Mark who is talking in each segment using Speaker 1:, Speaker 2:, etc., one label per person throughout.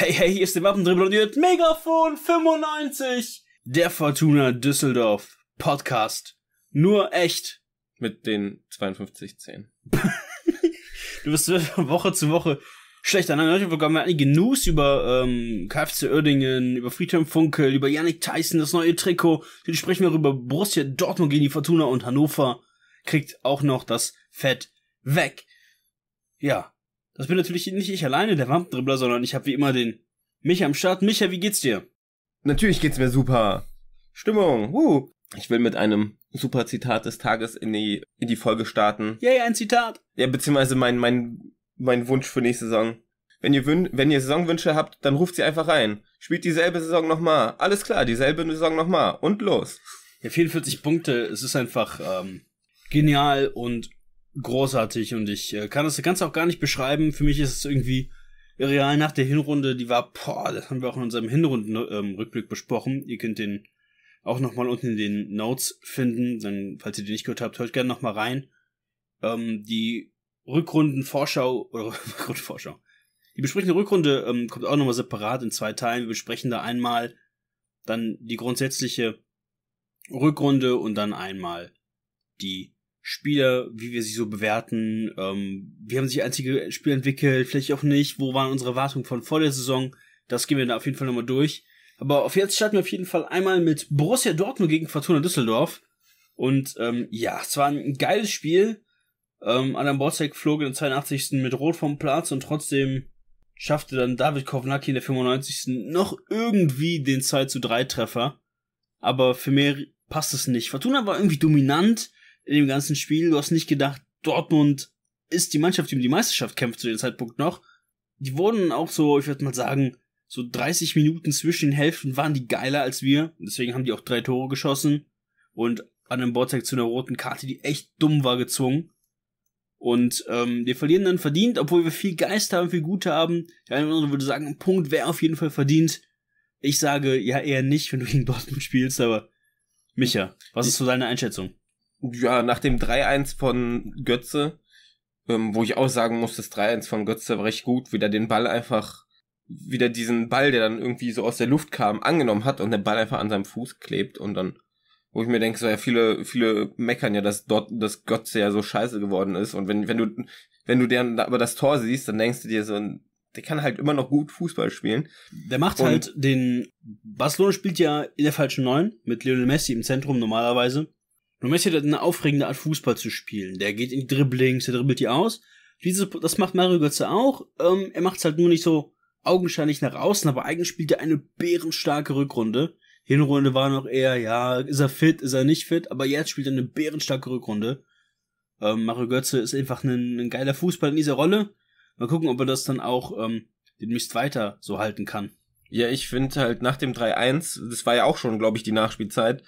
Speaker 1: Hey, hey, hier ist der Wappendribbel und ihr hört Megafon 95, der Fortuna Düsseldorf Podcast. Nur echt. Mit den 5210. du bist Woche zu Woche schlechter. Nein, heute bekommen wir einige News über ähm, KFC Oerdingen, über Friedhelm Funkel, über Yannick Tyson, das neue Trikot. Jetzt sprechen wir über Borussia Dortmund gegen die Fortuna und Hannover kriegt auch noch das Fett weg. Ja, das bin natürlich nicht ich alleine, der Wampendribbler, sondern ich habe wie immer den Micha am Start. Micha, wie geht's dir? Natürlich geht's mir super. Stimmung.
Speaker 2: Uh. Ich will mit einem super Zitat des Tages in die, in die Folge starten.
Speaker 1: Yay, ein Zitat.
Speaker 2: Ja, beziehungsweise mein, mein, mein Wunsch für nächste Saison. Wenn ihr, wenn ihr Saisonwünsche habt, dann ruft sie einfach rein. Spielt dieselbe Saison nochmal. Alles klar, dieselbe Saison nochmal. Und los.
Speaker 1: Ja, 44 Punkte. Es ist einfach ähm, genial und großartig und ich äh, kann das Ganze auch gar nicht beschreiben. Für mich ist es irgendwie real nach der Hinrunde, die war, boah, das haben wir auch in unserem Hinrundenrückblick ähm, besprochen. Ihr könnt den auch nochmal unten in den Notes finden. Dann, falls ihr den nicht gehört habt, hört gerne nochmal rein. Ähm, die Rückrundenvorschau, oder Rückrundenvorschau. Die besprechende Rückrunde ähm, kommt auch nochmal separat in zwei Teilen. Wir besprechen da einmal dann die grundsätzliche Rückrunde und dann einmal die Spieler, wie wir sie so bewerten, ähm, wie haben sich einzige Spiele entwickelt, vielleicht auch nicht, wo waren unsere Erwartungen von vor der Saison, das gehen wir da auf jeden Fall nochmal durch. Aber auf jetzt starten wir auf jeden Fall einmal mit Borussia Dortmund gegen Fortuna Düsseldorf. Und ähm, ja, es war ein geiles Spiel. Ähm, Adam Borzek flog in der 82. mit Rot vom Platz und trotzdem schaffte dann David Kovnacki in der 95. noch irgendwie den 2 zu 3 Treffer. Aber für mehr passt es nicht. Fortuna war irgendwie dominant, in dem ganzen Spiel. Du hast nicht gedacht, Dortmund ist die Mannschaft, die um die Meisterschaft kämpft zu dem Zeitpunkt noch. Die wurden auch so, ich würde mal sagen, so 30 Minuten zwischen den Hälften waren die geiler als wir. Deswegen haben die auch drei Tore geschossen und an einem Borzek zu einer roten Karte, die echt dumm war, gezwungen. Und ähm, wir verlieren dann verdient, obwohl wir viel Geist haben, viel Gute haben. Der eine oder andere würde sagen, ein Punkt wäre auf jeden Fall verdient. Ich sage ja eher nicht, wenn du gegen Dortmund spielst, aber Micha, was ist so deine Einschätzung? ja, nach dem 3-1 von Götze,
Speaker 2: ähm, wo ich auch sagen muss, das 3-1 von Götze war recht gut, wieder den Ball einfach, wieder diesen Ball, der dann irgendwie so aus der Luft kam, angenommen hat und der Ball einfach an seinem Fuß klebt und dann, wo ich mir denke, so ja, viele, viele meckern ja, dass dort, dass Götze ja so scheiße geworden ist und wenn, wenn du, wenn du dann aber das Tor siehst, dann denkst du dir so, der kann halt immer noch gut Fußball
Speaker 1: spielen. Der macht und halt den, Barcelona spielt ja in der falschen Neun mit Lionel Messi im Zentrum normalerweise. Und Messi hat halt eine aufregende Art Fußball zu spielen. Der geht in die Dribblings, der dribbelt die aus. Dieses, das macht Mario Götze auch. Ähm, er macht's halt nur nicht so augenscheinlich nach außen, aber eigentlich spielt er eine bärenstarke Rückrunde. Hinrunde war noch eher, ja, ist er fit, ist er nicht fit, aber jetzt spielt er eine bärenstarke Rückrunde. Ähm, Mario Götze ist einfach ein, ein, geiler Fußball in dieser Rolle. Mal gucken, ob er das dann auch ähm, den Mist weiter so halten kann. Ja, ich finde halt nach dem 3-1, das war ja auch schon, glaube ich, die Nachspielzeit,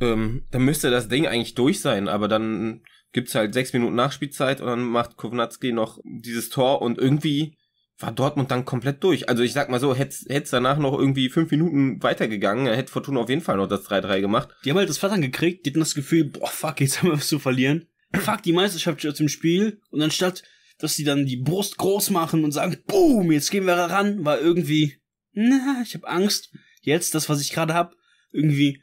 Speaker 2: ähm, dann müsste das Ding eigentlich durch sein, aber dann gibt's halt sechs Minuten Nachspielzeit und dann macht Kovnatski noch dieses Tor und irgendwie war Dortmund dann komplett durch. Also ich sag mal so, hätte es danach noch irgendwie fünf Minuten weitergegangen, hätte Fortuna auf jeden Fall noch das 3-3 gemacht.
Speaker 1: Die haben halt das Flattern gekriegt, die hatten das Gefühl, boah, fuck, jetzt haben wir was zu verlieren. fuck, die Meisterschaft steht aus dem Spiel und anstatt, dass die dann die Brust groß machen und sagen, boom, jetzt gehen wir ran, war irgendwie, na, ich hab Angst, jetzt das, was ich gerade hab, irgendwie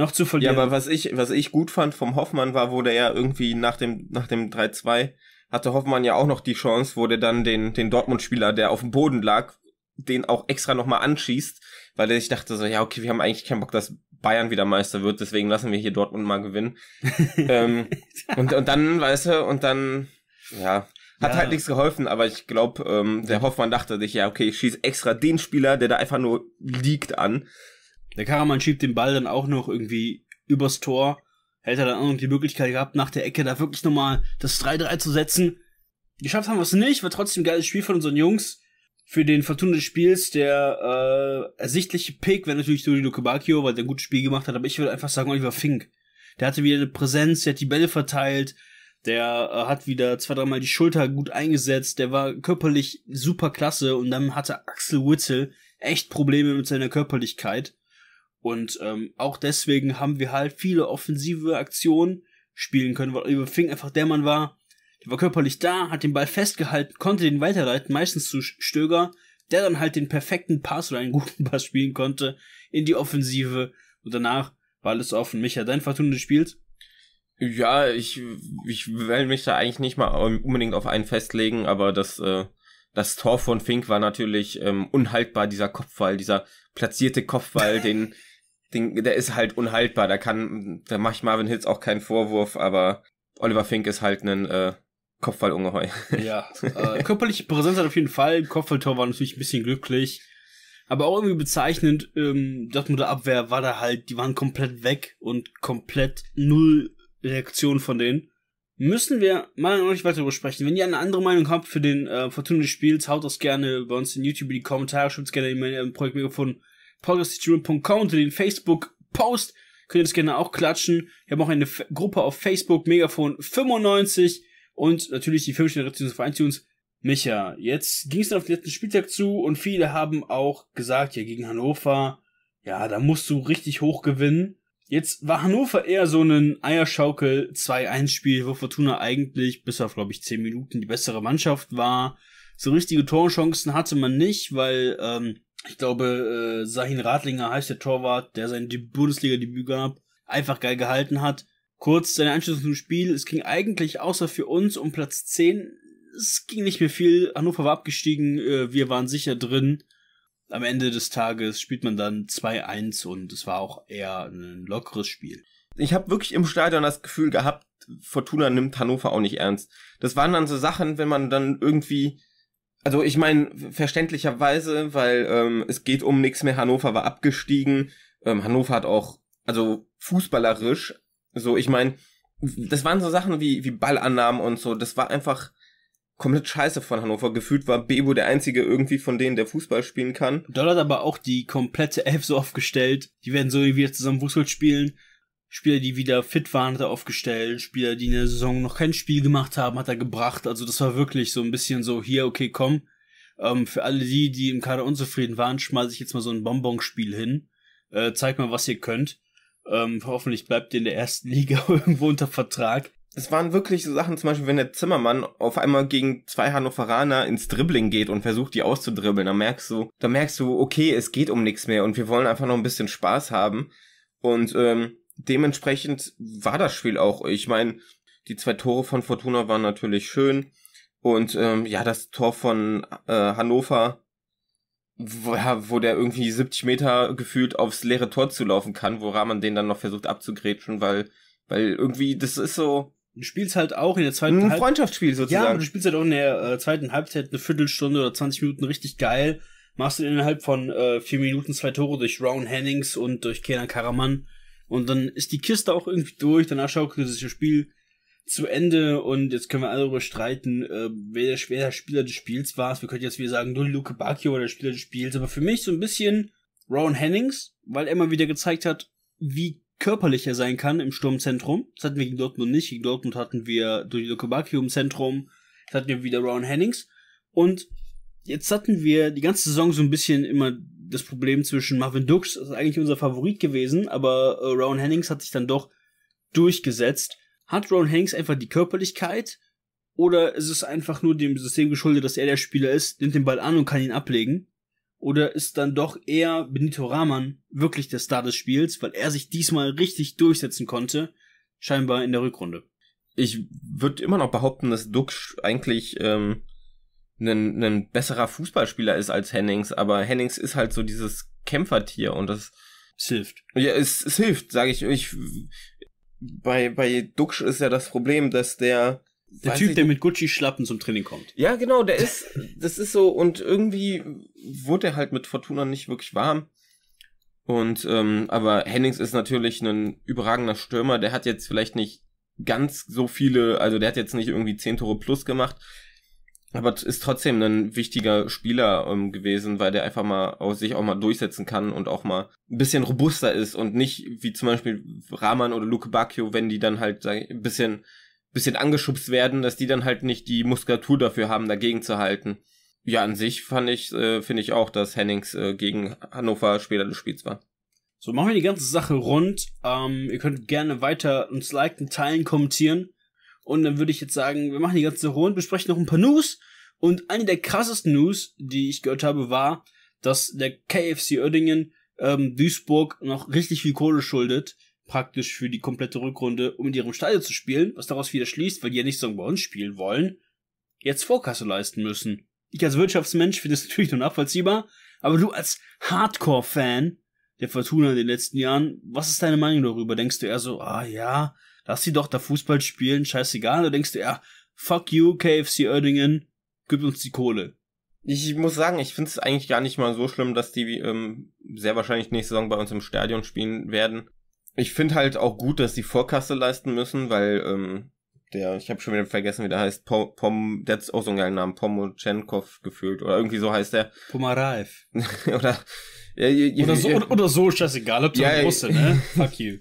Speaker 2: noch zu verlieren. Ja, aber was ich, was ich gut fand vom Hoffmann war, wo der ja irgendwie nach dem, nach dem 3-2 hatte Hoffmann ja auch noch die Chance, wo der dann den, den Dortmund-Spieler, der auf dem Boden lag, den auch extra nochmal anschießt, weil er sich dachte so, ja, okay, wir haben eigentlich keinen Bock, dass Bayern wieder Meister wird, deswegen lassen wir hier Dortmund mal gewinnen. ähm, und, und dann, weißt du, und dann, ja, hat ja. halt nichts geholfen, aber ich glaube, ähm, der Hoffmann dachte sich, ja, okay, ich schieß
Speaker 1: extra den Spieler, der da einfach nur liegt an. Der Karaman schiebt den Ball dann auch noch irgendwie übers Tor. Hätte er dann auch noch die Möglichkeit gehabt, nach der Ecke da wirklich nochmal das 3-3 zu setzen. Geschafft haben wir es nicht, war trotzdem ein geiles Spiel von unseren Jungs. Für den Fortuna des Spiels, der äh, ersichtliche Pick wäre natürlich Dolino Kabakio, weil der ein gutes Spiel gemacht hat, aber ich würde einfach sagen, Oliver Fink. Der hatte wieder eine Präsenz, der hat die Bälle verteilt, der äh, hat wieder zwei, dreimal die Schulter gut eingesetzt, der war körperlich super klasse und dann hatte Axel Witzel echt Probleme mit seiner Körperlichkeit. Und ähm, auch deswegen haben wir halt viele offensive Aktionen spielen können, weil Oliver Fink einfach der Mann war, der war körperlich da, hat den Ball festgehalten, konnte den weiterleiten, meistens zu Stöger, der dann halt den perfekten Pass oder einen guten Pass spielen konnte in die Offensive und danach war alles offen. Micha, dein Fortuna spielt? Ja, ich, ich will mich da eigentlich
Speaker 2: nicht mal unbedingt auf einen festlegen, aber das, äh, das Tor von Fink war natürlich ähm, unhaltbar, dieser Kopfball, dieser platzierte Kopfball, den den, der ist halt unhaltbar. Da kann, da mache ich Marvin Hitz auch keinen Vorwurf, aber Oliver Fink ist halt ein äh, Kopfballungeheu.
Speaker 1: Ja, äh, körperliche Präsenz hat auf jeden Fall. Kopfballtor war natürlich ein bisschen glücklich. Aber auch irgendwie bezeichnend, ähm, Dortmunder Abwehr war da halt, die waren komplett weg und komplett null Reaktion von denen. Müssen wir mal noch nicht weiter darüber Wenn ihr eine andere Meinung habt für den äh, Fortuna des Spiels, haut das gerne bei uns in YouTube in die Kommentare, schreibt es gerne in mein äh, Projekt Megafon podcastjule.com unter den Facebook-Post. Könnt ihr das gerne auch klatschen. Wir haben auch eine F Gruppe auf Facebook, Megafon 95 und natürlich die 5 Rezension auf iTunes. Micha, jetzt ging es dann auf den letzten Spieltag zu und viele haben auch gesagt, ja, gegen Hannover, ja, da musst du richtig hoch gewinnen. Jetzt war Hannover eher so ein Eierschaukel 2-1-Spiel, wo Fortuna eigentlich bis auf, glaube ich, 10 Minuten die bessere Mannschaft war so richtige Torchancen hatte man nicht, weil ähm, ich glaube, äh, Sahin Radlinger heißt der Torwart, der sein Bundesliga-Debüt gab, einfach geil gehalten hat. Kurz seine Einschätzung zum Spiel. Es ging eigentlich außer für uns um Platz 10. Es ging nicht mehr viel. Hannover war abgestiegen. Äh, wir waren sicher drin. Am Ende des Tages spielt man dann 2-1 und es war auch eher ein lockeres Spiel. Ich habe wirklich im Stadion das Gefühl gehabt, Fortuna nimmt Hannover auch nicht ernst.
Speaker 2: Das waren dann so Sachen, wenn man dann irgendwie also ich meine, verständlicherweise, weil ähm, es geht um nichts mehr. Hannover war abgestiegen. Ähm, Hannover hat auch, also fußballerisch, so ich meine, das waren so Sachen wie, wie Ballannahmen und so. Das war einfach komplett scheiße von Hannover. Gefühlt war Bebo der einzige irgendwie von denen, der Fußball
Speaker 1: spielen kann. Dort hat aber auch die komplette Elf so aufgestellt. Die werden so wie wir zusammen Fußball spielen. Spieler, die wieder fit waren, hat er aufgestellt. Spieler, die in der Saison noch kein Spiel gemacht haben, hat er gebracht. Also das war wirklich so ein bisschen so, hier, okay, komm. Ähm, für alle die, die im Kader unzufrieden waren, schmeiße ich jetzt mal so ein Bonbonspiel hin. Äh, zeigt mal, was ihr könnt. Ähm, hoffentlich bleibt ihr in der ersten Liga irgendwo unter Vertrag. Es waren wirklich so Sachen, zum Beispiel, wenn der
Speaker 2: Zimmermann auf einmal gegen zwei Hannoveraner ins Dribbling geht und versucht, die auszudribbeln, dann merkst du, dann merkst du, okay, es geht um nichts mehr und wir wollen einfach noch ein bisschen Spaß haben. Und ähm, dementsprechend war das Spiel auch. Ich meine, die zwei Tore von Fortuna waren natürlich schön. Und ähm, ja, das Tor von äh, Hannover, wo, wo der irgendwie 70 Meter gefühlt aufs leere Tor zu laufen kann, woran man den dann noch versucht abzugrätschen, weil, weil irgendwie, das ist
Speaker 1: so, Du spielst halt auch in der zweiten Halbzeit. Ein Freundschaftsspiel sozusagen. Ja, aber du spielst halt auch in der äh, zweiten Halbzeit eine Viertelstunde oder 20 Minuten richtig geil. Machst du innerhalb von äh, vier Minuten zwei Tore durch Round Hennings und durch Kenan Karaman. Und dann ist die Kiste auch irgendwie durch, danach schaukelt sich das Spiel zu Ende und jetzt können wir alle darüber streiten, äh, wer, der, schwerer Spieler des Spiels war. Wir können jetzt wieder sagen, nur Luke Bacchio war der Spieler des Spiels, aber für mich so ein bisschen Ron Hennings, weil er mal wieder gezeigt hat, wie körperlich er sein kann im Sturmzentrum. Das hatten wir gegen Dortmund nicht. Gegen Dortmund hatten wir durch Luke Bacchio im Zentrum. das hatten wir wieder Ron Hennings. Und jetzt hatten wir die ganze Saison so ein bisschen immer das Problem zwischen Marvin Dux ist eigentlich unser Favorit gewesen, aber äh, Ron Hennings hat sich dann doch durchgesetzt. Hat Ron Hennings einfach die Körperlichkeit oder ist es einfach nur dem System geschuldet, dass er der Spieler ist, nimmt den Ball an und kann ihn ablegen? Oder ist dann doch eher Benito Rahman wirklich der Star des Spiels, weil er sich diesmal richtig durchsetzen konnte, scheinbar in der Rückrunde? Ich würde immer noch behaupten, dass
Speaker 2: Dux eigentlich ähm, ein, ein besserer Fußballspieler ist als Hennings, aber Hennings ist halt so dieses Kämpfertier und das es hilft. Ja, es, es hilft, sage ich. ich. Bei bei Duxch ist ja das Problem, dass der der Typ, ich, der
Speaker 1: mit Gucci Schlappen zum Training kommt. Ja,
Speaker 2: genau, der ist das ist so und irgendwie wurde er halt mit Fortuna nicht wirklich warm. Und ähm, aber Hennings ist natürlich ein überragender Stürmer, der hat jetzt vielleicht nicht ganz so viele, also der hat jetzt nicht irgendwie zehn Tore plus gemacht, aber ist trotzdem ein wichtiger Spieler ähm, gewesen, weil der einfach mal auch, sich auch mal durchsetzen kann und auch mal ein bisschen robuster ist und nicht wie zum Beispiel Rahman oder Luke Bacchio, wenn die dann halt ich, ein bisschen, bisschen angeschubst werden, dass die dann halt nicht die Muskulatur dafür haben, dagegen zu halten. Ja, an sich fand ich, äh, finde ich auch, dass
Speaker 1: Hennings äh, gegen Hannover später des Spiels war. So, machen wir die ganze Sache rund. Ähm, ihr könnt gerne weiter uns liken, teilen, kommentieren. Und dann würde ich jetzt sagen, wir machen die ganze Runde, besprechen noch ein paar News. Und eine der krassesten News, die ich gehört habe, war, dass der KFC Oerdingen ähm, Duisburg noch richtig viel Kohle schuldet, praktisch für die komplette Rückrunde, um in ihrem Stadion zu spielen, was daraus wieder schließt, weil die ja nicht so bei uns spielen wollen, jetzt Vorkasse leisten müssen. Ich als Wirtschaftsmensch finde das natürlich nur nachvollziehbar, aber du als Hardcore-Fan der Fortuna in den letzten Jahren, was ist deine Meinung darüber? Denkst du eher so, ah ja, lass sie doch da Fußball spielen, scheißegal. Da denkst du, ja, fuck you, KFC Oerdingen, gib uns die Kohle. Ich muss sagen, ich finde es eigentlich gar nicht mal
Speaker 2: so schlimm, dass die ähm, sehr wahrscheinlich nächste Saison bei uns im Stadion spielen werden. Ich finde halt auch gut, dass die Vorkasse leisten müssen, weil ähm, der, ich habe schon wieder vergessen, wie der heißt, Pom, Pom der hat auch so einen geilen Namen, Pomochenkov gefühlt oder irgendwie so heißt der. Pomaraev. oder, ja, ja, oder so, ja, oder so, scheißegal, ob du ja, Russe, ne? Fuck you.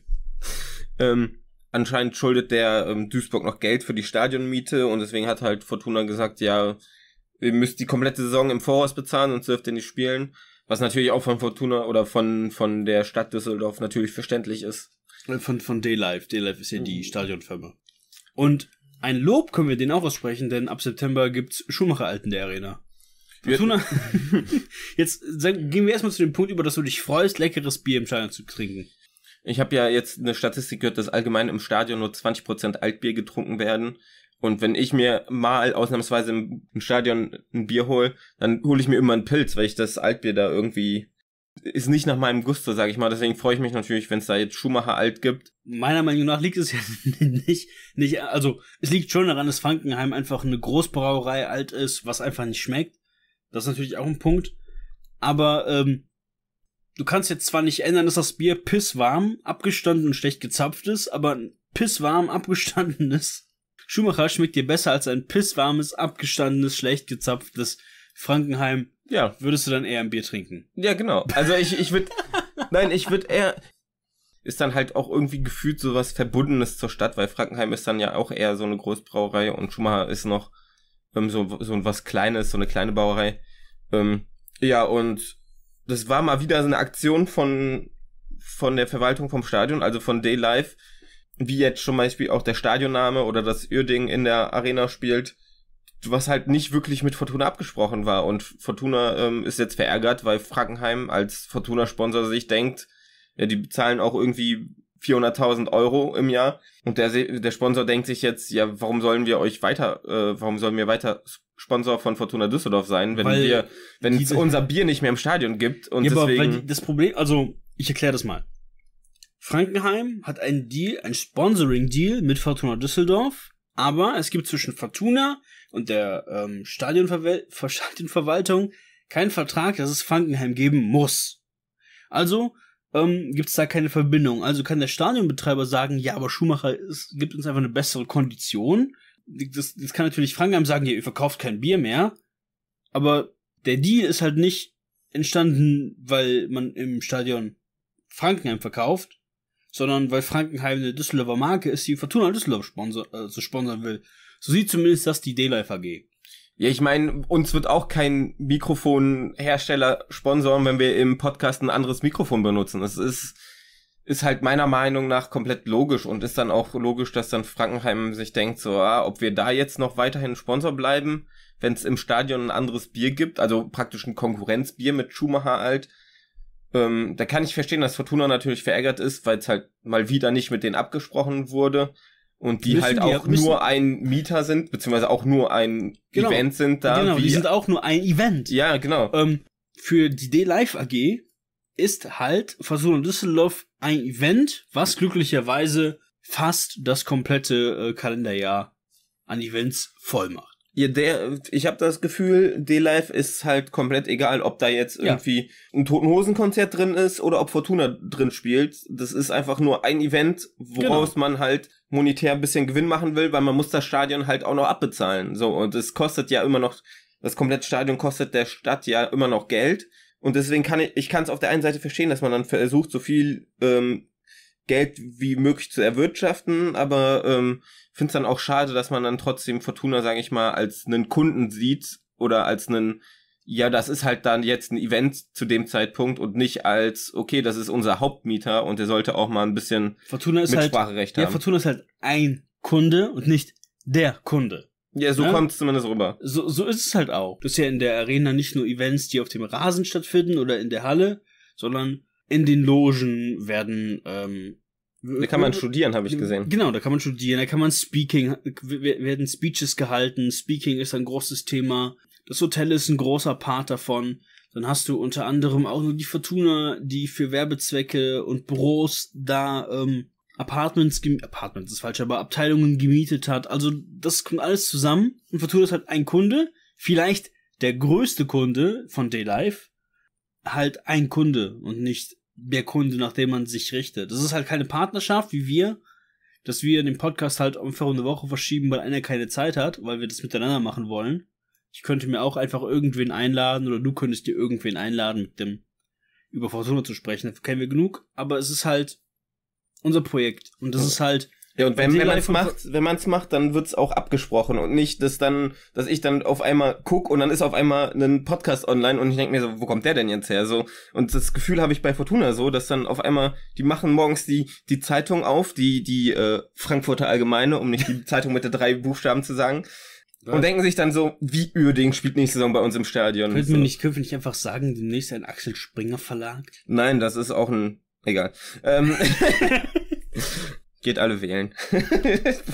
Speaker 2: ähm, anscheinend schuldet der ähm, Duisburg noch Geld für die Stadionmiete und deswegen hat halt Fortuna gesagt, ja, ihr müsst die komplette Saison im Voraus bezahlen, und dürft ihr nicht spielen. Was natürlich auch von Fortuna oder von, von der Stadt Düsseldorf natürlich verständlich ist.
Speaker 1: Äh, von, von Daylife. Daylife ist ja die mhm. Stadionfirma. Und ein Lob können wir denen auch aussprechen, denn ab September gibt's Schumacher Alten der Arena. Fortuna, jetzt gehen wir erstmal zu dem Punkt über, dass du dich freust, leckeres Bier im Stadion zu trinken. Ich habe ja jetzt
Speaker 2: eine Statistik gehört, dass allgemein im Stadion nur 20% Altbier getrunken werden. Und wenn ich mir mal ausnahmsweise im, Stadion ein Bier hole, dann hole ich mir immer einen Pilz, weil ich das Altbier da irgendwie ist nicht nach meinem Gusto, sage ich mal. Deswegen freue ich mich natürlich, wenn es da jetzt Schumacher alt
Speaker 1: gibt. Meiner Meinung nach liegt es ja nicht, nicht, also es liegt schon daran, dass Frankenheim einfach eine Großbrauerei alt ist, was einfach nicht schmeckt. Das ist natürlich auch ein Punkt. Aber ähm, du kannst jetzt zwar nicht ändern, dass das Bier pisswarm, abgestanden und schlecht gezapft ist, aber ein pisswarm abgestandenes Schumacher schmeckt dir besser als ein pisswarmes, abgestandenes, schlecht gezapftes Frankenheim. Ja. Würdest du dann eher ein Bier trinken? Ja, genau. Also ich, ich würde, nein, ich würde eher, ist dann halt auch
Speaker 2: irgendwie gefühlt so was Verbundenes zur Stadt, weil Frankenheim ist dann ja auch eher so eine Großbrauerei und Schumacher ist noch ähm, so, so was Kleines, so eine kleine Brauerei. Ähm, ja, und das war mal wieder so eine Aktion von, von der Verwaltung vom Stadion, also von Daylife, wie jetzt zum Beispiel auch der Stadionname oder das Uerding in der Arena spielt, was halt nicht wirklich mit Fortuna abgesprochen war. Und Fortuna ähm, ist jetzt verärgert, weil Frankenheim als Fortuna-Sponsor sich denkt, ja, die bezahlen auch irgendwie 400.000 Euro im Jahr und der, der Sponsor denkt sich jetzt, ja, warum sollen wir euch weiter, äh, warum sollen wir weiter Sponsor von Fortuna Düsseldorf sein, wenn weil wir, wenn es unser Bier nicht mehr im
Speaker 1: Stadion gibt und ja, deswegen. das Problem, also ich erkläre das mal. Frankenheim hat einen Deal, ein Sponsoring-Deal mit Fortuna Düsseldorf, aber es gibt zwischen Fortuna und der ähm, Stadionverwal Stadionverwaltung keinen Vertrag, dass es Frankenheim geben muss. Also ähm, gibt es da keine Verbindung. Also kann der Stadionbetreiber sagen, ja, aber Schumacher ist, gibt uns einfach eine bessere Kondition. Das, das kann natürlich Frankenheim sagen, ja, ihr verkauft kein Bier mehr. Aber der Deal ist halt nicht entstanden, weil man im Stadion Frankenheim verkauft, sondern weil Frankenheim eine Düsseldorfer Marke ist, die Fortuna Düsseldorf sponsor, äh, sponsern will. So sieht zumindest das die D-Life AG. Ja, ich meine, uns wird auch kein Mikrofonhersteller
Speaker 2: sponsoren, wenn wir im Podcast ein anderes Mikrofon benutzen. Das ist, ist halt meiner Meinung nach komplett logisch und ist dann auch logisch, dass dann Frankenheim sich denkt, so, ah, ob wir da jetzt noch weiterhin Sponsor bleiben, wenn es im Stadion ein anderes Bier gibt, also praktisch ein Konkurrenzbier mit Schumacher alt. Ähm, da kann ich verstehen, dass Fortuna natürlich verärgert ist, weil es halt mal wieder nicht mit denen abgesprochen wurde und die halt auch müssen. nur ein Mieter sind, beziehungsweise auch
Speaker 1: nur ein genau. Event sind da. Genau, die sind auch nur ein Event. Ja, genau. Ähm, für die D-Live AG ist halt Versuchung Düsseldorf ein Event, was glücklicherweise fast das komplette äh, Kalenderjahr an Events voll macht. Ja, der, ich habe das Gefühl, D-Live ist halt komplett egal, ob da jetzt irgendwie
Speaker 2: ja. ein Totenhosen-Konzert drin ist oder ob Fortuna drin spielt. Das ist einfach nur ein Event, woraus genau. man halt monetär ein bisschen Gewinn machen will, weil man muss das Stadion halt auch noch abbezahlen. So, und es kostet ja immer noch, das komplette Stadion kostet der Stadt ja immer noch Geld. Und deswegen kann ich, ich kann es auf der einen Seite verstehen, dass man dann versucht, so viel ähm, Geld wie möglich zu erwirtschaften, aber ähm, finde es dann auch schade, dass man dann trotzdem Fortuna, sage ich mal, als einen Kunden sieht oder als einen, ja, das ist halt dann jetzt ein Event zu dem Zeitpunkt und nicht als, okay, das ist unser Hauptmieter und der sollte auch mal ein bisschen Fortuna ist halt- Mitspracherecht halt, haben. Ja, Fortuna
Speaker 1: ist halt ein Kunde und nicht der Kunde. Ja, so ja? Ne? kommt es zumindest rüber. So, so ist es halt auch. Du hast ja in der Arena nicht nur Events, die auf dem Rasen stattfinden oder in der Halle, sondern in den Logen werden. Ähm, da kann man studieren, habe ich gesehen. Genau, da kann man studieren, da kann man Speaking, werden Speeches gehalten, Speaking ist ein großes Thema. Das Hotel ist ein großer Part davon. Dann hast du unter anderem auch nur die Fortuna, die für Werbezwecke und Büros da ähm, Apartments, Apartments ist falsch, aber Abteilungen gemietet hat. Also das kommt alles zusammen und Fortuna ist halt ein Kunde, vielleicht der größte Kunde von Daylife, halt ein Kunde und nicht der Kunde, nach dem man sich richtet. Das ist halt keine Partnerschaft wie wir, dass wir den Podcast halt ungefähr um eine Woche verschieben, weil einer keine Zeit hat, weil wir das miteinander machen wollen. Ich könnte mir auch einfach irgendwen einladen oder du könntest dir irgendwen einladen, mit dem über Fortuna zu sprechen. Dafür kennen wir genug, aber es ist halt unser Projekt und das ist halt ja, und wenn, wenn, wenn man es macht,
Speaker 2: wenn man es macht, dann wird's auch abgesprochen und nicht, dass dann, dass ich dann auf einmal guck und dann ist auf einmal ein Podcast online und ich denke mir so, wo kommt der denn jetzt her? So und das Gefühl habe ich bei Fortuna so, dass dann auf einmal die machen morgens die die Zeitung auf, die die äh, Frankfurter Allgemeine, um nicht die Zeitung mit der drei Buchstaben zu sagen. Ja. Und denken sich dann so, wie Uerding spielt nächste Saison bei uns im Stadion. Könnten so. wir nicht,
Speaker 1: können nicht einfach sagen, demnächst ein Axel Springer
Speaker 2: Verlag? Nein, das ist auch ein, egal. Ähm, geht alle wählen.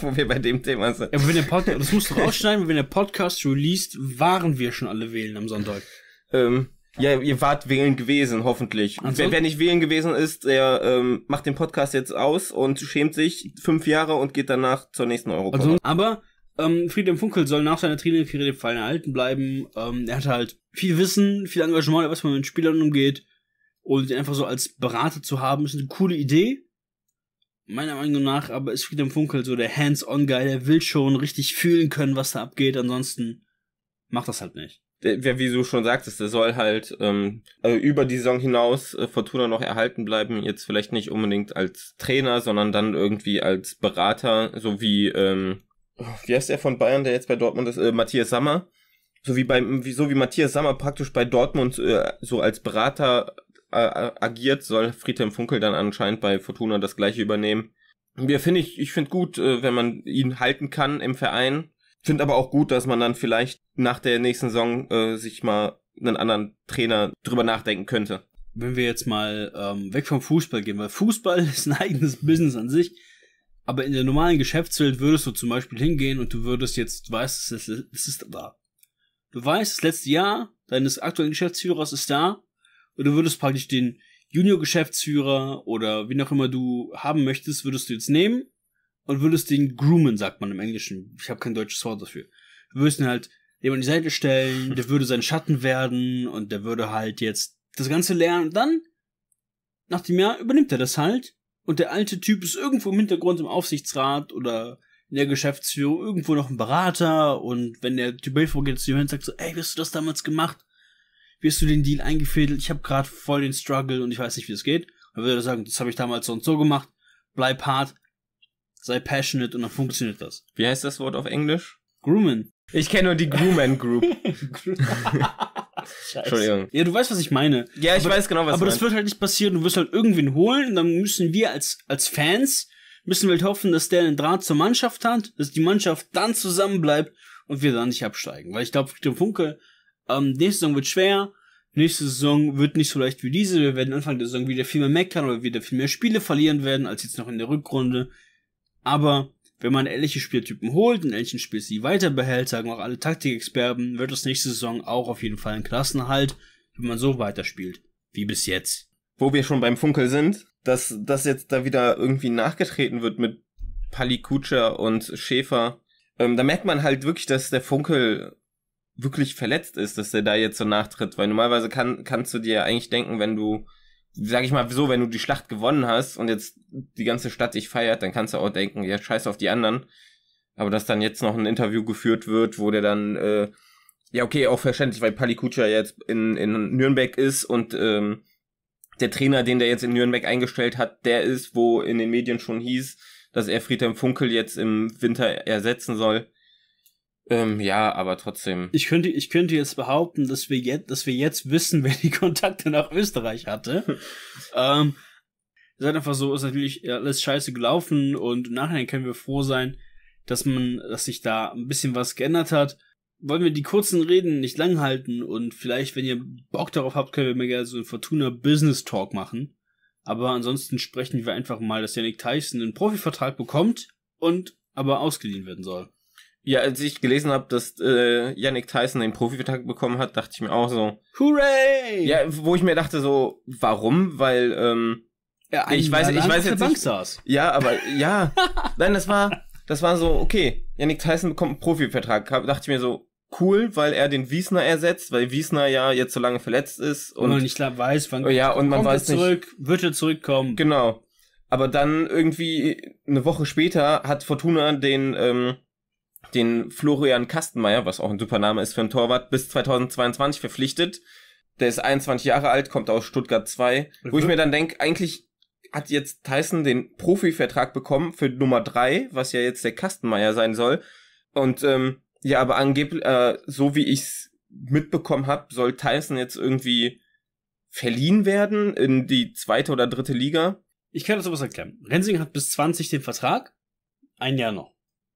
Speaker 2: Wo wir bei dem Thema sind. Ja, wenn der Podcast, das musst du rausschneiden,
Speaker 1: wenn der Podcast released, waren wir schon alle wählen am Sonntag. Ähm, ja, ihr wart wählen gewesen, hoffentlich. Ansonsten? Wer, wer
Speaker 2: nicht wählen gewesen ist, der ähm, macht den Podcast jetzt aus und
Speaker 1: schämt sich fünf Jahre und geht danach zur nächsten Europa. Also, aber ähm, Friedhelm Funkel soll nach seiner Trainerkarriere Karriere dem Verein erhalten bleiben. Ähm, er hat halt viel Wissen, viel Engagement, was man mit Spielern umgeht. Und ihn einfach so als Berater zu haben, ist eine coole Idee meiner Meinung nach, aber ist Friedem Funkel so der Hands-on-Guy, der will schon richtig fühlen können, was da abgeht, ansonsten macht das halt nicht.
Speaker 2: Der, wie du schon sagtest, der soll halt ähm, also über die Saison hinaus äh, Fortuna noch erhalten bleiben. Jetzt vielleicht nicht unbedingt als Trainer, sondern dann irgendwie als Berater, so wie, ähm, wie heißt der von Bayern, der jetzt bei Dortmund ist, äh, Matthias Sammer. So wie, bei, wie, so wie Matthias Sammer praktisch bei Dortmund äh, so als Berater äh, agiert, soll Friedhelm Funkel dann anscheinend bei Fortuna das gleiche übernehmen. Wir finde ich, ich finde gut, äh, wenn man ihn halten kann im Verein. Finde aber auch gut, dass man dann vielleicht nach der nächsten Saison äh, sich mal einen anderen Trainer drüber nachdenken
Speaker 1: könnte. Wenn wir jetzt mal ähm, weg vom Fußball gehen, weil Fußball ist ein eigenes Business an sich. Aber in der normalen Geschäftswelt würdest du zum Beispiel hingehen und du würdest jetzt, du weißt, es ist, es ist da. Du weißt, das letzte Jahr deines aktuellen Geschäftsführers ist da du würdest praktisch den Junior-Geschäftsführer oder wie auch immer du haben möchtest, würdest du jetzt nehmen und würdest den groomen, sagt man im Englischen. Ich habe kein deutsches Wort dafür. Du würdest ihn halt jemand an die Seite stellen, der würde sein Schatten werden und der würde halt jetzt das Ganze lernen. Und dann, nach dem Jahr, übernimmt er das halt und der alte Typ ist irgendwo im Hintergrund im Aufsichtsrat oder in der Geschäftsführung irgendwo noch ein Berater und wenn der Typ vorgeht zu ihm und sagt so, ey, wie hast du das damals gemacht? wirst du den Deal eingefädelt, ich habe gerade voll den Struggle und ich weiß nicht, wie es geht. Dann würde er sagen, das habe ich damals so und so gemacht, bleib hart, sei passionate und dann funktioniert das. Wie heißt das Wort auf Englisch? Groomen. Ich kenne nur die Grooman Group. Entschuldigung. Ja, du weißt, was ich meine. Ja, ich aber, weiß genau, was ich meine. Aber das wird halt nicht passieren. Du wirst halt irgendwen holen und dann müssen wir als, als Fans, müssen wir halt hoffen, dass der einen Draht zur Mannschaft hat, dass die Mannschaft dann zusammenbleibt und wir dann nicht absteigen. Weil ich glaube, Friedrich Funke ähm, nächste Saison wird schwer, nächste Saison wird nicht so leicht wie diese. Wir werden Anfang der Saison wieder viel mehr meckern oder wieder viel mehr Spiele verlieren werden als jetzt noch in der Rückrunde. Aber wenn man ähnliche Spieltypen holt und ähnlichen Spielstil weiter behält, sagen auch alle Taktikexperten, wird das nächste Saison auch auf jeden Fall ein Klassenhalt, wenn man so weiterspielt wie bis jetzt. Wo wir schon beim Funkel sind, dass das jetzt da wieder irgendwie nachgetreten
Speaker 2: wird mit Palikucha und Schäfer. Ähm, da merkt man halt wirklich, dass der Funkel wirklich verletzt ist, dass der da jetzt so nachtritt, weil normalerweise kann, kannst du dir eigentlich denken, wenn du, sag ich mal so, wenn du die Schlacht gewonnen hast und jetzt die ganze Stadt dich feiert, dann kannst du auch denken, ja, scheiß auf die anderen. Aber dass dann jetzt noch ein Interview geführt wird, wo der dann, äh, ja, okay, auch verständlich, weil Palikucha jetzt in, in Nürnberg ist und ähm, der Trainer, den der jetzt in Nürnberg eingestellt hat, der ist, wo in den Medien schon hieß, dass er Friedhelm Funkel jetzt im Winter ersetzen soll. Ähm, ja, aber trotzdem.
Speaker 1: Ich könnte, ich könnte jetzt behaupten, dass wir jetzt, dass wir jetzt wissen, wer die Kontakte nach Österreich hatte. ähm, seid einfach so, ist natürlich alles scheiße gelaufen und nachher können wir froh sein, dass man, dass sich da ein bisschen was geändert hat. Wollen wir die kurzen Reden nicht lang halten und vielleicht, wenn ihr Bock darauf habt, können wir mal gerne so einen Fortuna Business Talk machen. Aber ansonsten sprechen wir einfach mal, dass Yannick Tyson einen Profivertrag bekommt und aber ausgeliehen werden soll. Ja, als ich gelesen habe, dass
Speaker 2: äh, Yannick Tyson den Profivertrag bekommen hat, dachte ich mir auch so.
Speaker 1: Hooray!
Speaker 2: Ja, wo ich mir dachte so, warum? Weil ähm, ja, ich weiß, ich weiß jetzt nicht. Saß. Ja, aber ja, nein, das war, das war so okay. Yannick Tyson bekommt einen Profivertrag. Hab, dachte ich mir so, cool, weil er den Wiesner ersetzt, weil Wiesner ja jetzt so lange verletzt ist und, und ich
Speaker 1: glaub, weiß, wann oh ja und man weiß nicht, zurück,
Speaker 2: wird er zurückkommen. Genau. Aber dann irgendwie eine Woche später hat Fortuna den ähm, den Florian Kastenmeier, was auch ein super Name ist für einen Torwart, bis 2022 verpflichtet. Der ist 21 Jahre alt, kommt aus Stuttgart 2, mhm. wo ich mhm. mir dann denke, eigentlich hat jetzt Tyson den Profivertrag bekommen für Nummer 3, was ja jetzt der Kastenmeier sein soll. Und ähm, ja, aber angeblich, äh, so wie ich's mitbekommen habe, soll Tyson jetzt irgendwie
Speaker 1: verliehen werden in die zweite oder dritte Liga. Ich kann das sowas erklären. Rensing hat bis 20 den Vertrag, ein Jahr noch.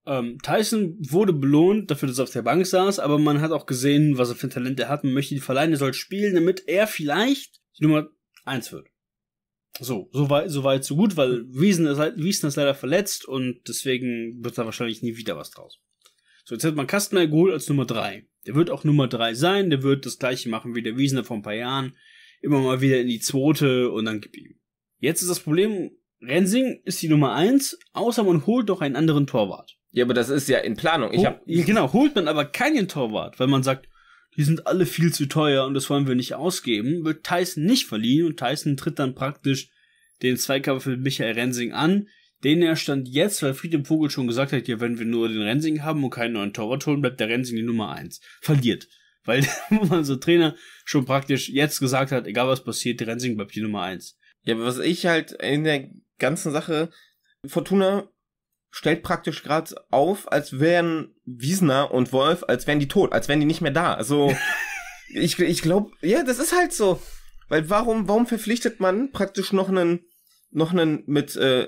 Speaker 1: Ähm, Tyson wurde belohnt dafür, dass er auf der Bank saß, aber man hat auch gesehen, was er für ein Talent er hat. Man möchte ihn verleihen, er soll spielen, damit er vielleicht die Nummer eins wird. So, so weit, so weit, so gut, weil Wiesen ist, halt, Wiesen ist leider verletzt und deswegen wird da wahrscheinlich nie wieder was draus. So, jetzt hat man Kastner geholt als Nummer drei. Der wird auch Nummer drei sein, der wird das gleiche machen wie der Wiesner vor ein paar Jahren. Immer mal wieder in die zweite und dann gib ihm. Jetzt ist das Problem, Rensing ist die Nummer eins, außer man holt doch einen anderen Torwart. Ja, aber das ist ja in Planung. Ich hab ja, genau, holt man aber keinen Torwart, weil man sagt, die sind alle viel zu teuer und das wollen wir nicht ausgeben, wird Tyson nicht verliehen und Tyson tritt dann praktisch den Zweikampf mit Michael Rensing an, den er stand jetzt, weil Friedem Vogel schon gesagt hat, ja, wenn wir nur den Rensing haben und keinen neuen Torwart holen, bleibt der Rensing die Nummer eins. Verliert. Weil unser Trainer schon praktisch jetzt gesagt hat, egal was passiert, der Rensing bleibt die Nummer eins. Ja, aber was ich halt in der ganzen Sache,
Speaker 2: Fortuna stellt praktisch gerade auf, als wären Wiesner und Wolf, als wären die tot, als wären die nicht mehr da. Also ich, ich glaube, ja, das ist halt so. Weil warum, warum verpflichtet man praktisch noch einen, noch einen mit, äh,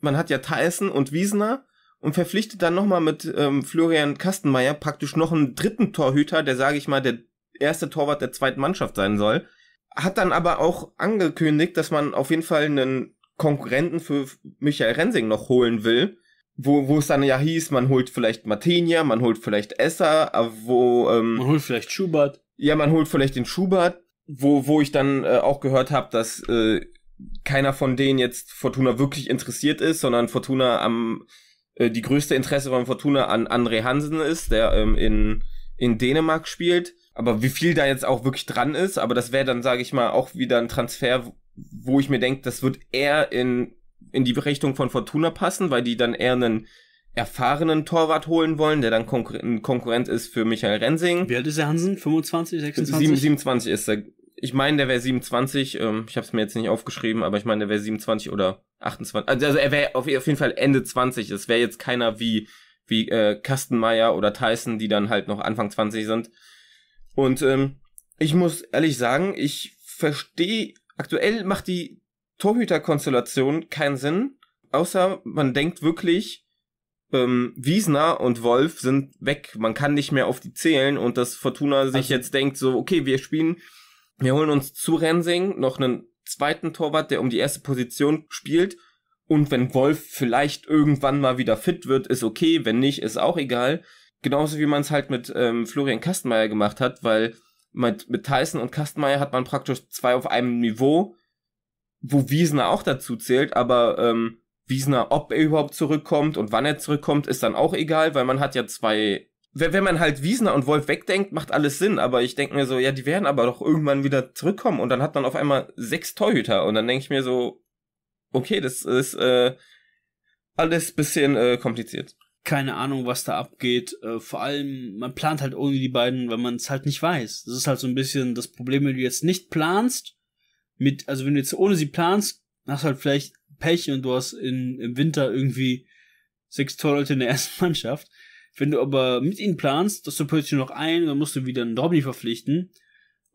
Speaker 2: man hat ja Tyson und Wiesner und verpflichtet dann nochmal mit ähm, Florian Kastenmeier praktisch noch einen dritten Torhüter, der, sage ich mal, der erste Torwart der zweiten Mannschaft sein soll. Hat dann aber auch angekündigt, dass man auf jeden Fall einen Konkurrenten für Michael Rensing noch holen will wo, wo es dann ja hieß, man holt vielleicht Matenia, man holt vielleicht Esser, äh, wo... Ähm, man holt vielleicht Schubert. Ja, man holt vielleicht den Schubert, wo, wo ich dann äh, auch gehört habe, dass äh, keiner von denen jetzt Fortuna wirklich interessiert ist, sondern Fortuna am... Äh, die größte Interesse von Fortuna an André Hansen ist, der ähm, in, in Dänemark spielt. Aber wie viel da jetzt auch wirklich dran ist, aber das wäre dann, sage ich mal, auch wieder ein Transfer, wo ich mir denke, das wird eher in in die Richtung von Fortuna passen, weil die dann eher einen erfahrenen Torwart holen wollen, der dann Konkur ein Konkurrent ist für Michael Rensing. Wie alt ist der Hansen? 25, 26? 7, 27 ist er. Ich meine, der wäre 27. Ähm, ich habe es mir jetzt nicht aufgeschrieben, aber ich meine, der wäre 27 oder 28. Also, also er wäre auf jeden Fall Ende 20. Es wäre jetzt keiner wie wie äh, Kastenmeier oder Tyson, die dann halt noch Anfang 20 sind. Und ähm, ich muss ehrlich sagen, ich verstehe, aktuell macht die Torhüterkonstellation keinen Sinn, außer man denkt wirklich, ähm, Wiesner und Wolf sind weg. Man kann nicht mehr auf die zählen und dass Fortuna sich also, jetzt denkt, so, okay, wir spielen, wir holen uns zu Rensing noch einen zweiten Torwart, der um die erste Position spielt. Und wenn Wolf vielleicht irgendwann mal wieder fit wird, ist okay. Wenn nicht, ist auch egal. Genauso wie man es halt mit ähm, Florian Kastenmeier gemacht hat, weil mit, mit Tyson und Kastenmeier hat man praktisch zwei auf einem Niveau wo Wiesner auch dazu zählt, aber ähm, Wiesner, ob er überhaupt zurückkommt und wann er zurückkommt, ist dann auch egal, weil man hat ja zwei. Wenn wenn man halt Wiesner und Wolf wegdenkt, macht alles Sinn, aber ich denke mir so, ja, die werden aber doch irgendwann wieder zurückkommen und dann hat man auf einmal sechs Torhüter und dann denke ich mir so, okay, das ist äh,
Speaker 1: alles bisschen äh, kompliziert. Keine Ahnung, was da abgeht. Äh, vor allem, man plant halt ohne die beiden, wenn man es halt nicht weiß. Das ist halt so ein bisschen das Problem, wenn du jetzt nicht planst mit, also wenn du jetzt ohne sie planst, hast du halt vielleicht Pech und du hast in, im Winter irgendwie sechs Torleute in der ersten Mannschaft. Wenn du aber mit ihnen planst, dass du plötzlich noch einen, dann musst du wieder einen Drobny verpflichten.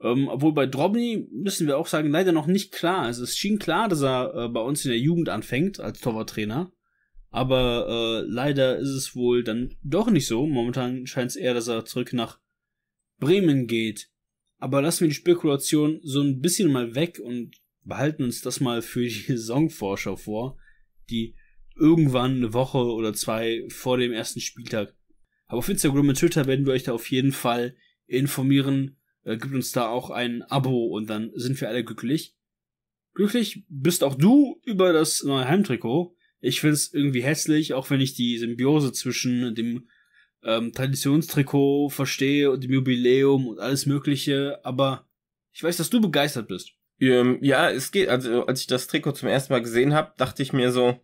Speaker 1: Ähm, obwohl bei Drobny, müssen wir auch sagen, leider noch nicht klar. Also es schien klar, dass er äh, bei uns in der Jugend anfängt als Torwarttrainer. Aber äh, leider ist es wohl dann doch nicht so. Momentan scheint es eher, dass er zurück nach Bremen geht. Aber lassen wir die Spekulation so ein bisschen mal weg und behalten uns das mal für die Saisonvorschau vor, die irgendwann eine Woche oder zwei vor dem ersten Spieltag. Aber auf Instagram und Twitter werden wir euch da auf jeden Fall informieren. Äh, gibt uns da auch ein Abo und dann sind wir alle glücklich. Glücklich bist auch du über das neue Heimtrikot. Ich find's irgendwie hässlich, auch wenn ich die Symbiose zwischen dem ähm, Traditionstrikot verstehe und im Jubiläum und alles Mögliche, aber ich weiß, dass du begeistert bist.
Speaker 2: Ähm, ja, es geht. Also als ich das Trikot zum ersten Mal gesehen habe, dachte ich mir so,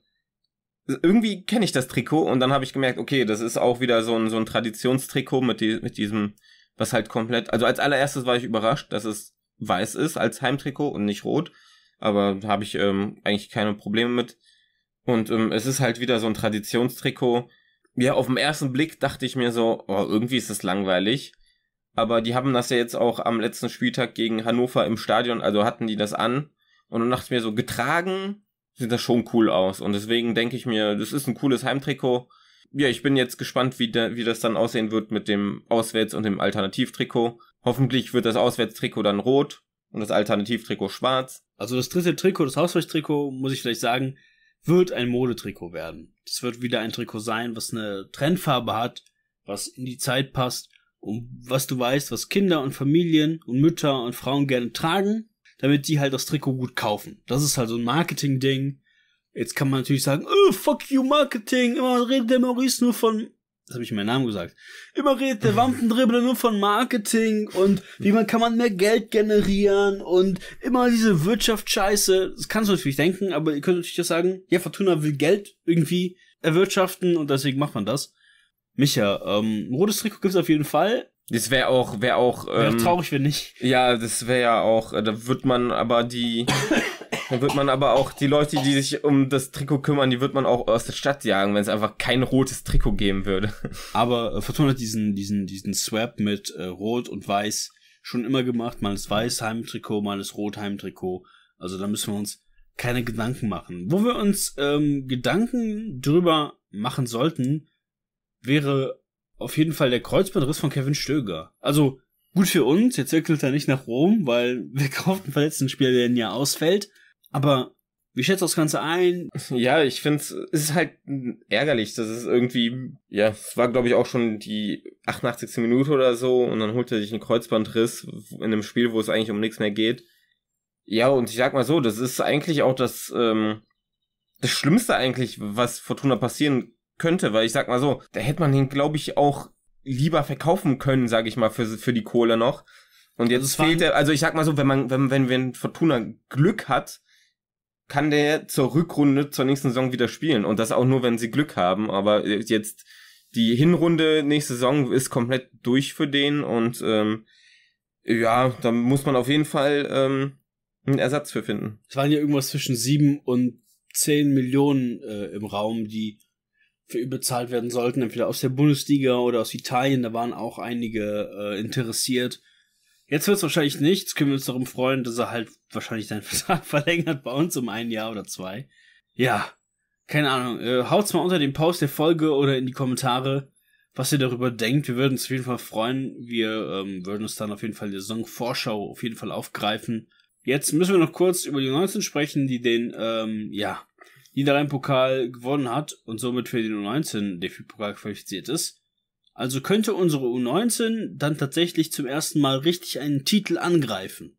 Speaker 2: irgendwie kenne ich das Trikot und dann habe ich gemerkt, okay, das ist auch wieder so ein, so ein Traditionstrikot mit, die, mit diesem, was halt komplett. Also als allererstes war ich überrascht, dass es weiß ist als Heimtrikot und nicht rot. Aber habe ich ähm, eigentlich keine Probleme mit. Und ähm, es ist halt wieder so ein Traditionstrikot ja, auf den ersten Blick dachte ich mir so, oh, irgendwie ist das langweilig. Aber die haben das ja jetzt auch am letzten Spieltag gegen Hannover im Stadion, also hatten die das an. Und dann dachte ich mir so, getragen sieht das schon cool aus. Und deswegen denke ich mir, das ist ein cooles Heimtrikot. Ja, ich bin jetzt gespannt, wie, da, wie das dann aussehen wird mit dem Auswärts- und dem Alternativtrikot. Hoffentlich wird das Auswärtstrikot dann rot und das Alternativtrikot
Speaker 1: schwarz. Also das dritte Trikot, das Hauswärtstrikot, muss ich vielleicht sagen, wird ein Modetrikot werden. Es wird wieder ein Trikot sein, was eine Trendfarbe hat, was in die Zeit passt und was du weißt, was Kinder und Familien und Mütter und Frauen gerne tragen, damit die halt das Trikot gut kaufen. Das ist halt so ein Marketing-Ding. Jetzt kann man natürlich sagen, oh, fuck you Marketing, immer redet der Maurice nur von das habe ich in meinem Namen gesagt, immer redet der Wampendribbler nur von Marketing und wie man kann man mehr Geld generieren und immer diese Wirtschaftsscheiße. Das kannst du natürlich denken, aber ihr könnt natürlich auch sagen, ja, Fortuna will Geld irgendwie erwirtschaften und deswegen macht man das. Micha, ähm, rotes Trikot gibt's auf jeden Fall. Das wäre auch, wäre auch. Ähm, wär traurig, wenn nicht. Ja, das wäre ja auch. Äh, da wird man aber
Speaker 2: die Dann wird man aber auch die Leute, die sich um das Trikot kümmern, die wird man auch aus der Stadt jagen, wenn es einfach kein rotes Trikot geben würde.
Speaker 1: Aber äh, Fortuna hat diesen, diesen, diesen Swap mit äh, Rot und Weiß schon immer gemacht. Mal ist Weiß Heimtrikot, mal ist Rot Heimtrikot. Also da müssen wir uns keine Gedanken machen. Wo wir uns ähm, Gedanken drüber machen sollten, wäre auf jeden Fall der Kreuzbandriss von Kevin Stöger. Also gut für uns, jetzt wickelt er nicht nach Rom, weil wir kaufen verletzten Spieler, der ein Jahr ausfällt. Aber wie schätzt das Ganze ein? Ja, ich finde es ist halt
Speaker 2: ärgerlich. Das ist irgendwie, ja, es war glaube ich auch schon die 88. Minute oder so und dann holt er sich einen Kreuzbandriss in einem Spiel, wo es eigentlich um nichts mehr geht. Ja, und ich sag mal so, das ist eigentlich auch das, ähm, das Schlimmste eigentlich, was Fortuna passieren könnte, weil ich sag mal so, da hätte man ihn glaube ich auch lieber verkaufen können, sage ich mal, für, für die Kohle noch. Und also jetzt also fehlt er, also ich sag mal so, wenn man, wenn, wenn, wenn Fortuna Glück hat, kann der zur Rückrunde zur nächsten Saison wieder spielen. Und das auch nur, wenn sie Glück haben. Aber jetzt die Hinrunde nächste Saison ist komplett durch für den und ähm, ja, da muss man auf jeden Fall ähm, einen Ersatz für finden.
Speaker 1: Es waren ja irgendwas zwischen sieben und zehn Millionen äh, im Raum, die für überzahlt werden sollten, entweder aus der Bundesliga oder aus Italien. Da waren auch einige äh, interessiert. Jetzt wird es wahrscheinlich nichts. Können wir uns darum freuen, dass er halt wahrscheinlich seinen Vertrag verlängert bei uns um ein Jahr oder zwei. Ja, keine Ahnung. Äh, haut's mal unter den Post der Folge oder in die Kommentare, was ihr darüber denkt. Wir würden uns auf jeden Fall freuen. Wir ähm, würden uns dann auf jeden Fall die Saisonvorschau auf jeden Fall aufgreifen. Jetzt müssen wir noch kurz über die 19 sprechen, die den, ähm, ja, Niederrhein-Pokal gewonnen hat und somit für den U19-DFB-Pokal qualifiziert ist. Also könnte unsere U19 dann tatsächlich zum ersten Mal richtig einen Titel angreifen.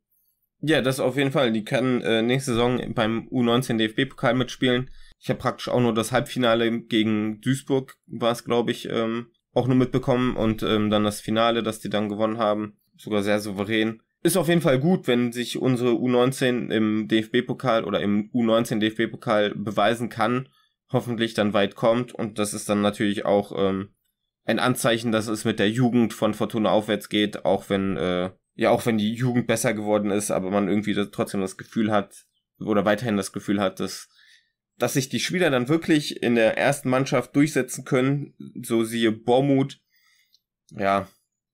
Speaker 1: Ja, das auf jeden Fall. Die
Speaker 2: können äh, nächste Saison beim U19 DFB-Pokal mitspielen. Ich habe praktisch auch nur das Halbfinale gegen Duisburg, war es, glaube ich, ähm, auch nur mitbekommen und ähm, dann das Finale, das die dann gewonnen haben. Sogar sehr souverän. Ist auf jeden Fall gut, wenn sich unsere U19 im DFB-Pokal oder im U19 DFB-Pokal beweisen kann, hoffentlich dann weit kommt und das ist dann natürlich auch ähm, ein Anzeichen, dass es mit der Jugend von Fortuna aufwärts geht, auch wenn, äh, ja, auch wenn die Jugend besser geworden ist, aber man irgendwie das, trotzdem das Gefühl hat, oder weiterhin das Gefühl hat, dass, dass sich die Spieler dann wirklich in der ersten Mannschaft durchsetzen können, so siehe Bormut, ja,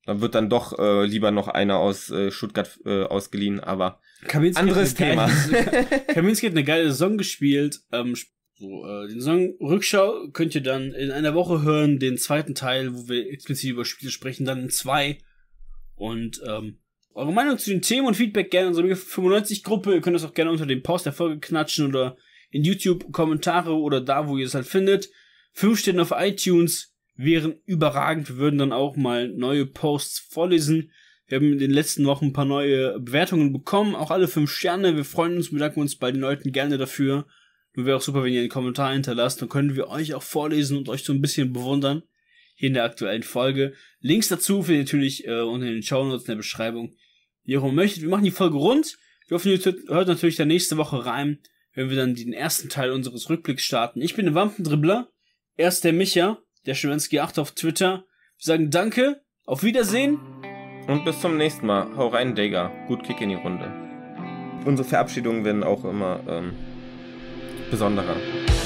Speaker 2: dann wird dann doch äh, lieber noch einer aus äh, Stuttgart äh, ausgeliehen, aber Kaminski anderes Thema.
Speaker 1: Geile, Kaminski hat eine geile Saison gespielt, ähm, so, äh, den Song Rückschau könnt ihr dann in einer Woche hören, den zweiten Teil, wo wir explizit über Spiele sprechen, dann in zwei. Und ähm, eure Meinung zu den Themen und Feedback gerne in unsere 95 Gruppe. Ihr könnt das auch gerne unter dem Post der Folge knatschen oder in YouTube Kommentare oder da, wo ihr es halt findet. Fünf Sterne auf iTunes wären überragend. Wir würden dann auch mal neue Posts vorlesen. Wir haben in den letzten Wochen ein paar neue Bewertungen bekommen, auch alle fünf Sterne. Wir freuen uns, bedanken uns bei den Leuten gerne dafür. Und wäre auch super, wenn ihr einen Kommentar hinterlasst. Dann können wir euch auch vorlesen und euch so ein bisschen bewundern. Hier in der aktuellen Folge. Links dazu findet ihr natürlich äh, unter den Show Notes in der Beschreibung. Wie ihr auch möchtet. Wir machen die Folge rund. Wir hoffen, ihr hört natürlich dann nächste Woche rein, wenn wir dann den ersten Teil unseres Rückblicks starten. Ich bin der Wampendribbler. Er ist der Micha, der Schwemensky 8 auf Twitter. Wir sagen Danke, auf Wiedersehen.
Speaker 2: Und bis zum nächsten Mal. Hau rein, Digger. Gut Kick in die Runde. Unsere Verabschiedungen werden auch immer ähm besonderer.